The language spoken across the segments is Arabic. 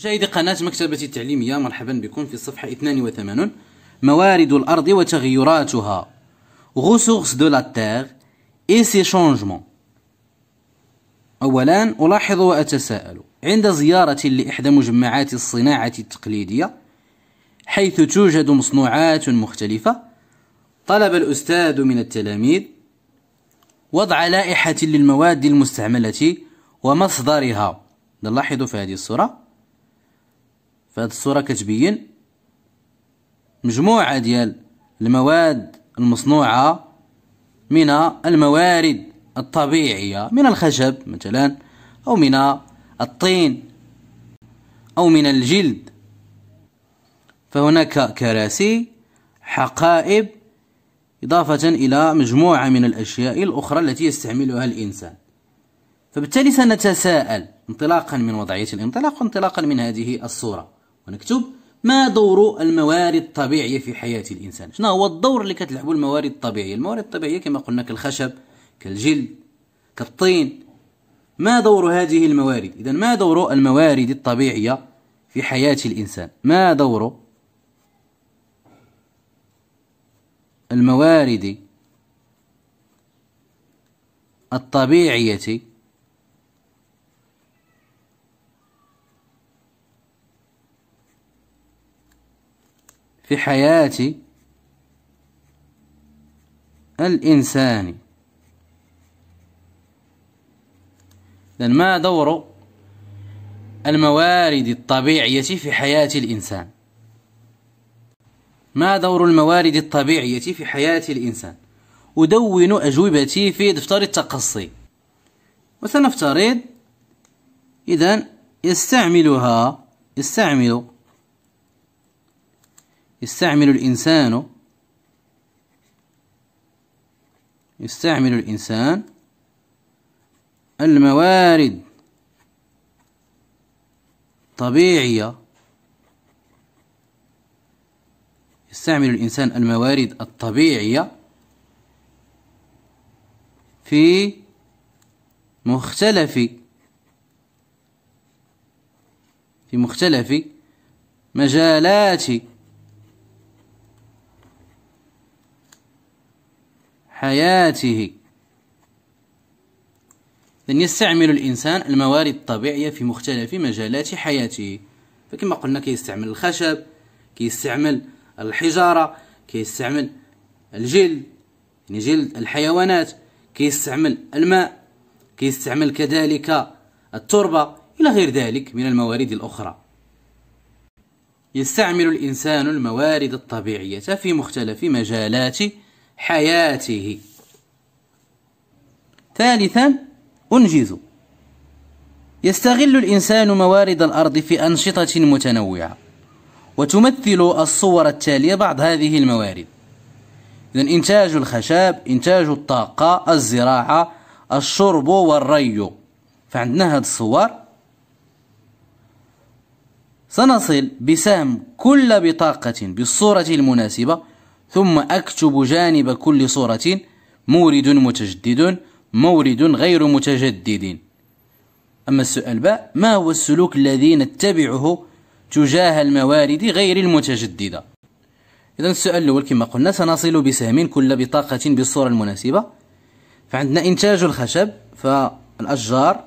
مشاهدي قناة مكتبة التعليمية مرحبا بكم في الصفحة 82 موارد الأرض وتغيراتها ressources de la terre et ses changements أولا ألاحظ وأتساءل عند زيارة لإحدى مجمعات الصناعة التقليدية حيث توجد مصنوعات مختلفة طلب الأستاذ من التلاميذ وضع لائحة للمواد المستعملة ومصدرها نلاحظ في هذه الصورة فهاد الصورة كتبين مجموعة ديال المواد المصنوعة من الموارد الطبيعية من الخشب مثلا أو من الطين أو من الجلد فهناك كراسي حقائب إضافة إلى مجموعة من الأشياء الأخرى التي يستعملها الإنسان فبالتالي سنتساءل انطلاقا من وضعية الانطلاق وانطلاقا من هذه الصورة ونكتب ما دور الموارد الطبيعية في حياة الإنسان شنو هو الدور اللي كتلعبوا الموارد الطبيعية الموارد الطبيعية كما قلنا كالخشب كالجلد كالطين ما دور هذه الموارد إذا ما دور الموارد الطبيعية في حياة الإنسان ما دور الموارد الطبيعية في حياة الإنسان لأن ما دور الموارد الطبيعية في حياة الإنسان ما دور الموارد الطبيعية في حياة الإنسان أدون أجوبتي في دفتر التقصي وسنفترض إذا يستعملها يستعمل يستعمل الإنسان يستعمل الإنسان الموارد طبيعية يستعمل الإنسان الموارد الطبيعية في مختلف في مختلف مجالات حياته لن يستعمل الإنسان الموارد الطبيعية في مختلف مجالات حياته فكما قلنا كيستعمل الخشب كيستعمل الحجارة كيستعمل الجلد يعني جلد الحيوانات كيستعمل الماء كيستعمل كذلك التربة إلى غير ذلك من الموارد الأخرى يستعمل الإنسان الموارد الطبيعية في مختلف مجالات حياته ثالثا أنجز يستغل الإنسان موارد الأرض في أنشطة متنوعة وتمثل الصور التالية بعض هذه الموارد إذن إنتاج الخشاب إنتاج الطاقة الزراعة الشرب والري فعندنا هذه الصور سنصل بسهم كل بطاقة بالصورة المناسبة ثم أكتب جانب كل صورة مورد متجدد مورد غير متجدد أما السؤال باء ما هو السلوك الذي نتبعه تجاه الموارد غير المتجددة إذا السؤال الأول كما قلنا سنصل بسهم كل بطاقة بالصورة المناسبة فعندنا إنتاج الخشب فالأشجار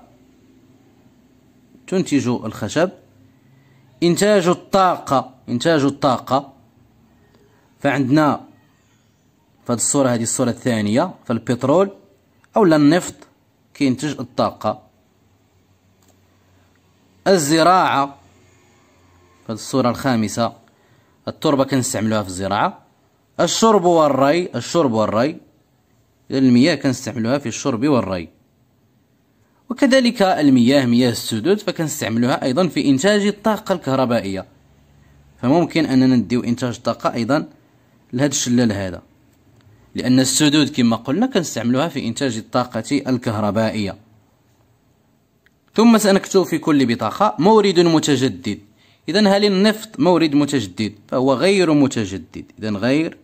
تنتج الخشب إنتاج الطاقة إنتاج الطاقة فعندنا في هذه الصورة هذه الصورة الثانية فالبترول أولا النفط كينتج الطاقة الزراعة في هذه الصورة الخامسة التربة كنستعملوها في الزراعة الشرب والري الشرب والري المياه كنستعملوها في الشرب والري وكذلك المياه مياه السدود فكنستعملوها أيضا في إنتاج الطاقة الكهربائية فممكن أننا نديو إنتاج الطاقة أيضا لهذا الشلال هذا لأن السدود كما قلنا كنستعملوها في إنتاج الطاقة الكهربائية ثم سنكتب في كل بطاقة مورد متجدد إذا هل النفط مورد متجدد فهو غير متجدد إذا غير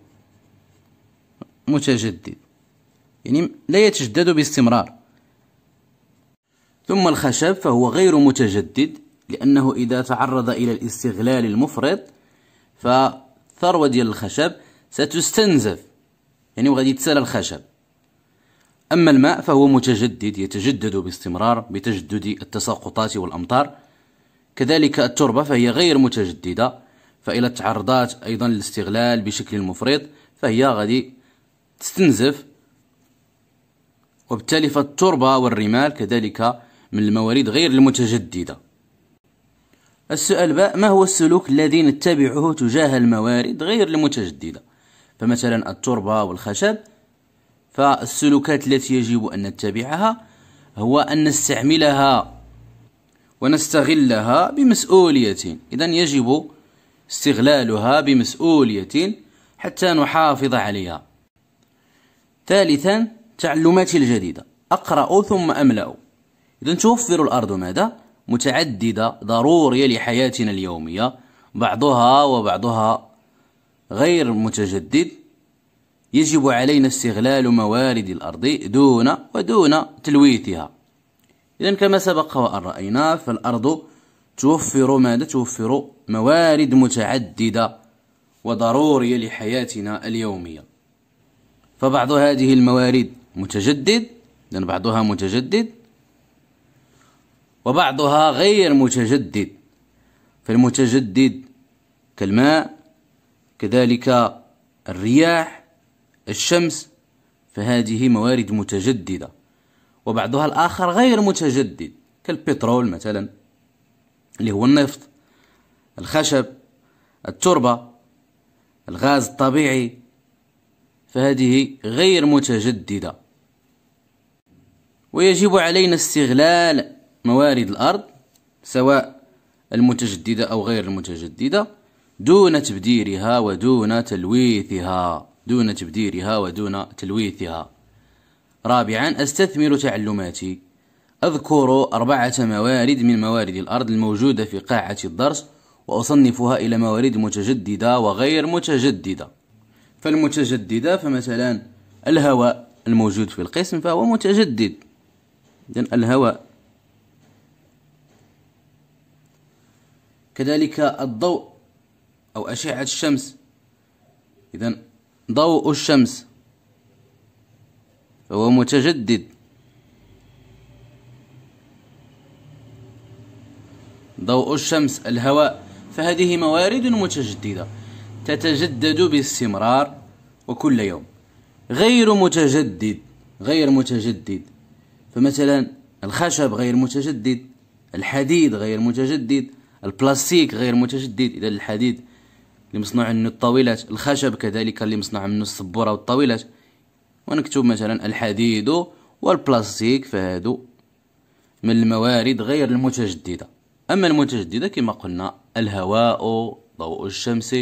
متجدد يعني لا يتجدد باستمرار ثم الخشب فهو غير متجدد لأنه إذا تعرض إلى الاستغلال المفرط فالثروة ديال الخشب ستستنزف يعني وغادي يتسالى الخشب أما الماء فهو متجدد يتجدد باستمرار بتجدد التساقطات والأمطار كذلك التربة فهي غير متجددة فإلى تعرضات أيضا للاستغلال بشكل مفرط فهي غادي تستنزف وبالتالي فالتربة والرمال كذلك من الموارد غير المتجددة السؤال باء ما هو السلوك الذي نتبعه تجاه الموارد غير المتجددة فمثلا التربة والخشب فالسلوكات التي يجب أن نتبعها هو أن نستعملها ونستغلها بمسؤولية إذا يجب استغلالها بمسؤولية حتى نحافظ عليها ثالثا تعلماتي الجديدة أقرأ ثم أملأ إذا توفر الأرض ماذا؟ متعددة ضرورية لحياتنا اليومية بعضها وبعضها غير متجدد يجب علينا استغلال موارد الأرض دون ودون تلويثها إذا كما سبق وأن رأينا فالأرض توفر ماذا توفر موارد متعددة وضرورية لحياتنا اليومية فبعض هذه الموارد متجدد لأن بعضها متجدد وبعضها غير متجدد فالمتجدد كالماء كذلك الرياح الشمس فهذه موارد متجددة وبعضها الآخر غير متجدد كالبترول مثلا اللي هو النفط الخشب التربة الغاز الطبيعي فهذه غير متجددة ويجب علينا استغلال موارد الأرض سواء المتجددة أو غير المتجددة دون تبديرها ودون تلويثها دون تبديرها ودون تلويثها رابعا استثمر تعلماتي أذكر أربعة موارد من موارد الأرض الموجودة في قاعة الدرس وأصنفها إلى موارد متجددة وغير متجددة فالمتجددة فمثلا الهواء الموجود في القسم فهو متجدد إذن الهواء كذلك الضوء أو أشعة الشمس إذا ضوء الشمس هو متجدد ضوء الشمس الهواء فهذه موارد متجددة تتجدد باستمرار وكل يوم غير متجدد غير متجدد فمثلا الخشب غير متجدد الحديد غير متجدد البلاستيك غير متجدد إذا الحديد مصنوع منه الطاولات الخشب كذلك اللي مصنوع منه السبوره والطاولات ونكتب مثلا الحديد والبلاستيك فهادو من الموارد غير المتجدده اما المتجدده كما قلنا الهواء ضوء الشمس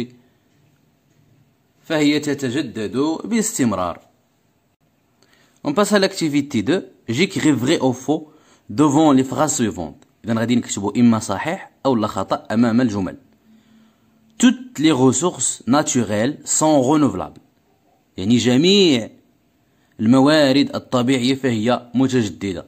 فهي تتجدد باستمرار On passe à l'activité 2. J'écris vrai ou faux devant les phrases suivantes. إذا غادي نكتبوا إما صحيح أو لا خطأ أمام الجمل. toutes les ressources naturelles sont renouvelables يعني جميع الموارد الطبيعية فهي متجددة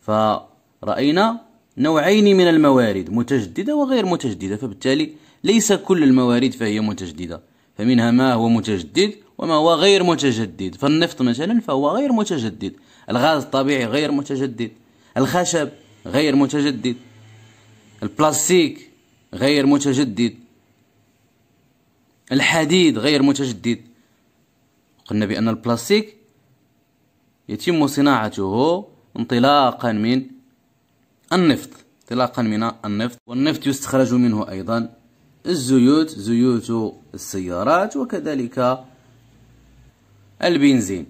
فرأينا نوعين من الموارد متجددة وغير متجددة فبالتالي ليس كل الموارد فهي متجددة فمنها ما هو متجدد وما هو غير متجدد فالنفط مثلا فهو غير متجدد الغاز الطبيعي غير متجدد الخشب غير متجدد البلاستيك غير متجدد الحديد غير متجدد قلنا بأن البلاستيك يتم صناعته انطلاقا من النفط انطلاقا من النفط والنفط يستخرج منه أيضا الزيوت زيوت السيارات وكذلك البنزين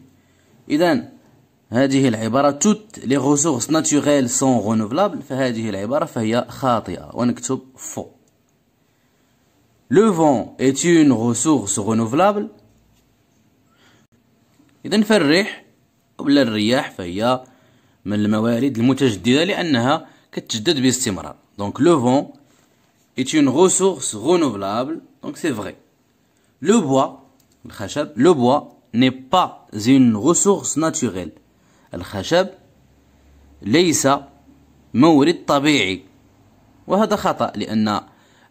إذا هذه العبارة توت لي غوسوغس ناتوريل سون رونوفلابل فهذه العبارة فهي خاطئة ونكتب فو لو فون ايت اون غوسوغس غونوفلابل إذا فالريح ولا الرياح فهي من الموارد المتجددة لأنها كتجدد باستمرار دونك لو فون ايت اون غوسوغس غونوفلابل دونك سي فغي لو بوا الخشب لو بوا ني با اون غوسوغس naturelle الخشب ليس مورد طبيعي وهذا خطأ لأن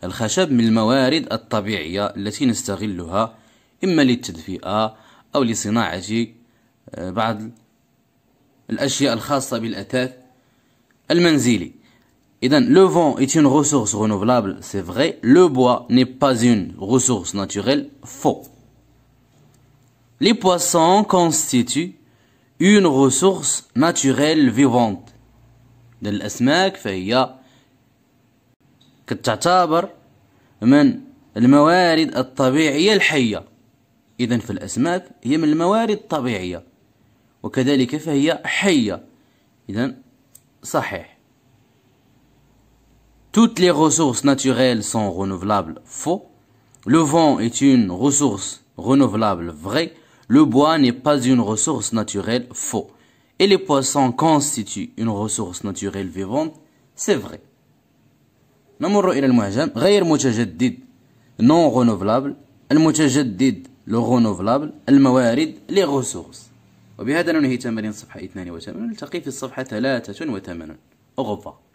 الخشب من الموارد الطبيعية التي نستغلها إما للتدفئة أو لصناعة آه، بعض الأشياء الخاصة بالأثاث المنزلي إذا لو فون est أون ressource renouvelable, سي vrai. لو بوا ني با أون ressource naturelle, فو لي بواسون كونستيتيو une ressource naturelle vivante للأسماك فهي تعتبر من الموارد الطبيعية الحية إذا فالأسماك هي من الموارد الطبيعية وكذلك فهي حية إذا صحيح Toutes les ressources naturelles sont renouvelables. Faux. Le vent est une ressource renouvelable. Vrai. Le bois n'est pas une ressource naturelle, faux. Et les poissons constituent une ressource naturelle vivante, c'est vrai. نمر إلى المعجم غير متجدد non renouvelable المتجدد le renouvelable الموارد les ressources وبهذا ننهي تمرين صفحة 82 نلتقي في الصفحة 83 أغفر